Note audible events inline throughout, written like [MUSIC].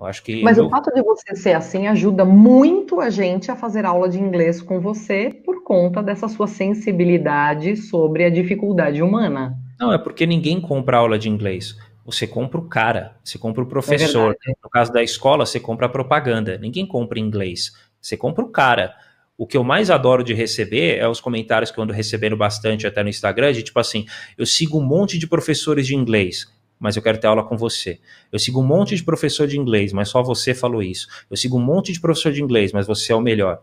Eu acho que Mas eu... o fato de você ser assim ajuda muito a gente a fazer aula de inglês com você por conta dessa sua sensibilidade sobre a dificuldade humana. Não, é porque ninguém compra aula de inglês. Você compra o cara, você compra o é professor. É no caso da escola, você compra a propaganda. Ninguém compra inglês. Você compra o cara. O que eu mais adoro de receber é os comentários que eu ando recebendo bastante até no Instagram, de tipo assim, eu sigo um monte de professores de inglês mas eu quero ter aula com você. Eu sigo um monte de professor de inglês, mas só você falou isso. Eu sigo um monte de professor de inglês, mas você é o melhor.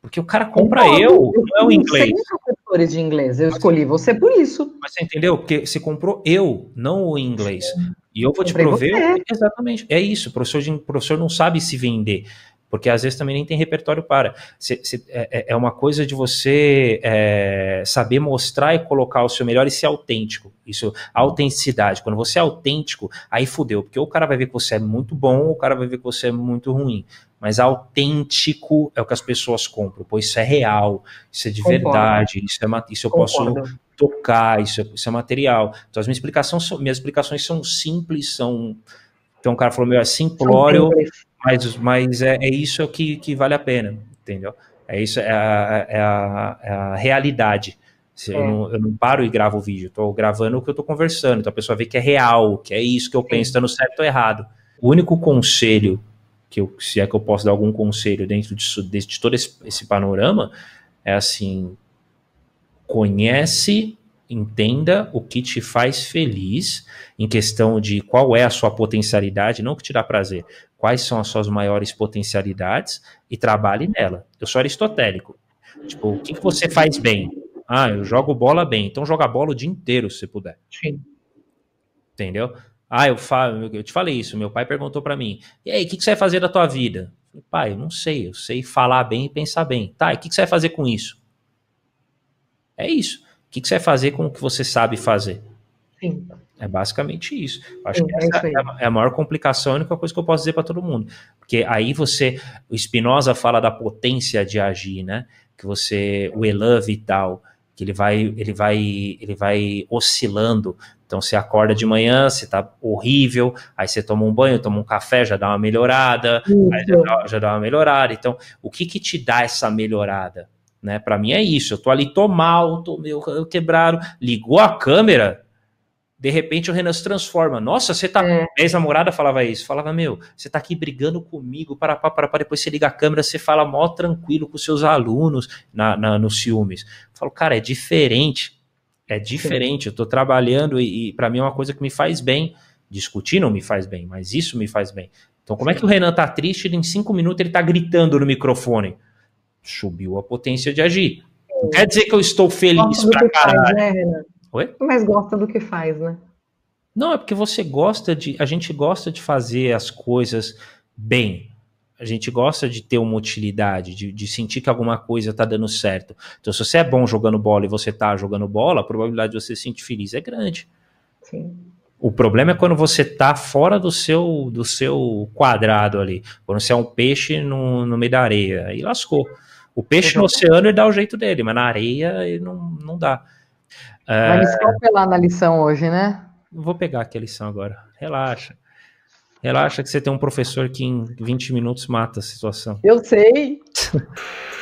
Porque o cara compra não, eu, eu, não é o inglês. professores de inglês, eu mas, escolhi você por isso. Mas você entendeu? Porque você comprou eu, não o inglês. E eu vou te prover. Você. Exatamente. É isso. Professor, de, professor não sabe se vender. Porque às vezes também nem tem repertório para. Cê, cê, é, é, é, uma coisa de você é, saber mostrar e colocar o seu melhor e ser autêntico. Isso, autenticidade. Quando você é autêntico, aí fudeu. Porque o cara vai ver que você é muito bom, ou o cara vai ver que você é muito ruim. Mas autêntico é o que as pessoas compram. Pois isso é real, isso é de Concordo. verdade, isso, é, isso eu Concordo. posso tocar, isso é, isso é material. Então as minhas explicações são, minhas explicações são simples, são. Então o cara falou, meu, é simplório, simples. Mas, mas é, é isso que, que vale a pena, entendeu? É isso, é a, é a, é a realidade. Eu é. não, eu, não, paro e gravo o vídeo, estou gravando o que eu estou conversando, então a pessoa vê que é real, que é isso que eu penso, está no certo ou errado. O único conselho, que eu, se é que eu posso dar algum conselho dentro disso, de, de todo esse, esse panorama, é assim: conhece, entenda o que te faz feliz, em questão de qual é a sua potencialidade, não o que te dá prazer, quais são as suas maiores potencialidades e trabalhe nela. Eu sou aristotélico. Tipo, o que, que você faz bem? Ah, eu jogo bola bem. Então joga bola o dia inteiro, se puder. Sim. Entendeu? Ah, eu, fa- eu te falei isso. Meu pai perguntou para mim: e aí, o que, que, você vai fazer da tua vida? pai, eu não sei. Eu sei falar bem e pensar bem. Tá, e o que, que você vai fazer com isso? É isso. O que, que você vai fazer com o que você sabe fazer? Sim. É basicamente isso. Acho Sim, que é essa é, é, a maior complicação, a única coisa que eu posso dizer para todo mundo. Porque aí você. O Spinoza fala da potência de agir, né? Que você. O elan vital, que ele vai, ele vai, ele vai oscilando. Então você acorda de manhã, você tá horrível, aí você toma um banho, toma um café, já dá uma melhorada, já dá, já dá uma melhorada. Então, o que que te dá essa melhorada? Né? Para mim é isso. Eu tô ali, tô mal, tô meio quebrado. Ligou a câmera, de repente o Renan se transforma. Nossa, você tá. É. Ex-namorada falava isso. Falava, meu, você tá aqui brigando comigo, para para para Depois você liga a câmera, você fala mó tranquilo com seus alunos na, na, nos ciúmes. Eu falo, cara, é diferente. É diferente. Eu tô trabalhando e, e para mim é uma coisa que me faz bem. Discutir não me faz bem, mas isso me faz bem. Então, como é que o Renan tá triste ele, em cinco minutos ele tá gritando no microfone? Subiu a potência de agir. Não quer dizer que eu estou feliz pra caralho. Faz, né, Renan? Oi? Mas gosta do que faz, né? Não, é porque você gosta de. A gente gosta de fazer as coisas bem. A gente gosta de ter uma utilidade, de, de sentir que alguma coisa está dando certo. Então, se você é bom jogando bola e você está jogando bola, a probabilidade de você se sentir feliz é grande. Sim. O problema é quando você está fora do seu do seu quadrado ali. Quando você é um peixe no, no meio da areia. Aí lascou. O peixe no oceano ele dá o jeito dele, mas na areia ele não, não dá. Vai me é. lá na lição hoje, né? Vou pegar aqui a lição agora. Relaxa. Relaxa que você tem um professor que em 20 minutos mata a situação. Eu sei. [LAUGHS]